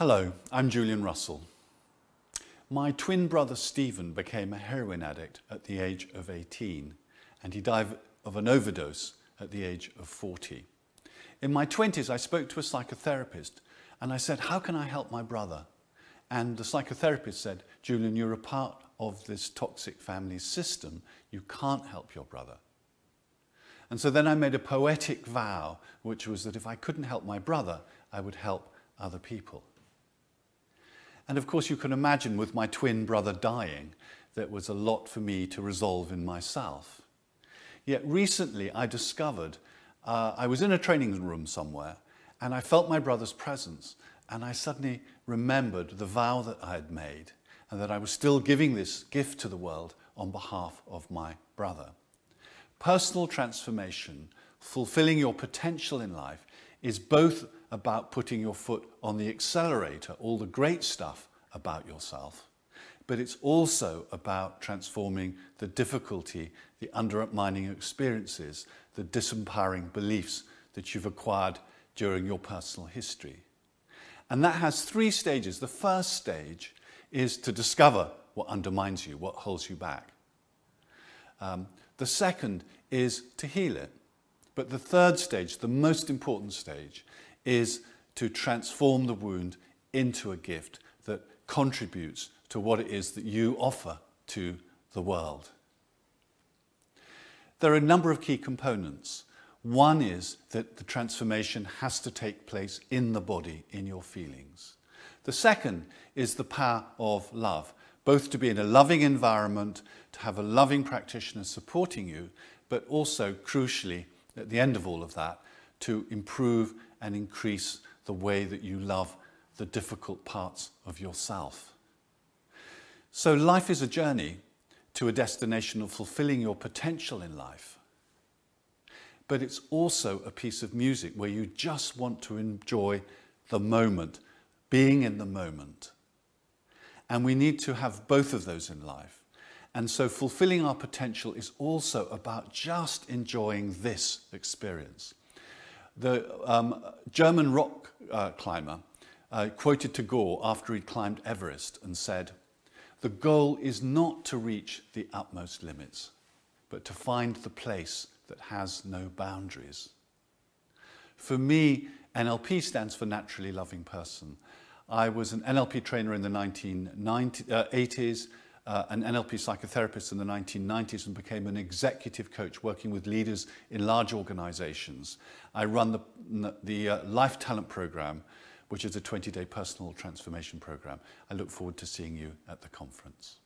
Hello, I'm Julian Russell. My twin brother Stephen became a heroin addict at the age of 18 and he died of an overdose at the age of 40. In my 20s, I spoke to a psychotherapist and I said, How can I help my brother? And the psychotherapist said, Julian, you're a part of this toxic family system. You can't help your brother. And so then I made a poetic vow, which was that if I couldn't help my brother, I would help other people. And of course, you can imagine with my twin brother dying, that was a lot for me to resolve in myself. Yet recently, I discovered uh, I was in a training room somewhere and I felt my brother's presence. And I suddenly remembered the vow that I had made and that I was still giving this gift to the world on behalf of my brother. Personal transformation, fulfilling your potential in life, is both about putting your foot on the accelerator, all the great stuff about yourself, but it's also about transforming the difficulty, the undermining experiences, the disempowering beliefs that you've acquired during your personal history. And that has three stages. The first stage is to discover what undermines you, what holds you back. Um, the second is to heal it. But the third stage, the most important stage, is to transform the wound into a gift that contributes to what it is that you offer to the world. There are a number of key components. One is that the transformation has to take place in the body, in your feelings. The second is the power of love, both to be in a loving environment, to have a loving practitioner supporting you, but also, crucially, at the end of all of that to improve and increase the way that you love the difficult parts of yourself. So, life is a journey to a destination of fulfilling your potential in life. But it's also a piece of music where you just want to enjoy the moment, being in the moment. And we need to have both of those in life. And so fulfilling our potential is also about just enjoying this experience. The um, German rock uh, climber uh, quoted Tagore after he'd climbed Everest and said, The goal is not to reach the utmost limits, but to find the place that has no boundaries. For me, NLP stands for naturally loving person. I was an NLP trainer in the 1980s. uh, an NLP psychotherapist in the 1990s and became an executive coach working with leaders in large organizations. I run the, the uh, Life Talent Program, which is a 20-day personal transformation program. I look forward to seeing you at the conference.